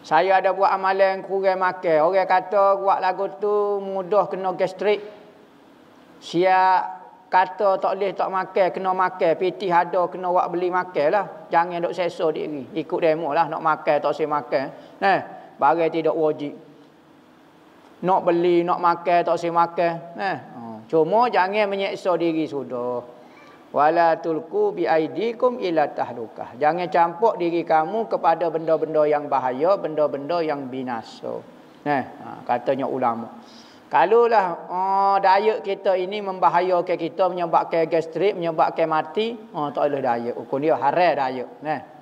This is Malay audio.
Saya ada buat amalan kurang makan. Orang kata buat lagu tu mudah kena gastrik. Sia kata tak boleh tak makan, kena makan. Piti ada kena buat beli makan lah. Jangan duk seso diri. Ikut demo lah nak makan tak si makan. Nah, barang tidak wajib. Nak beli, nak makan tak si makan. Nah, oh, cuma jangan menyeksa diri sudah wala tulku bi aidikum ila tahlukah jangan campur diri kamu kepada benda-benda yang bahaya benda-benda yang binasa nah eh, ha, katanya ulama kalaulah oh, diet kita ini membahayakan kita menyebabkan gastrik menyebabkan mati oh, tak boleh diet ukun dia haram diet nah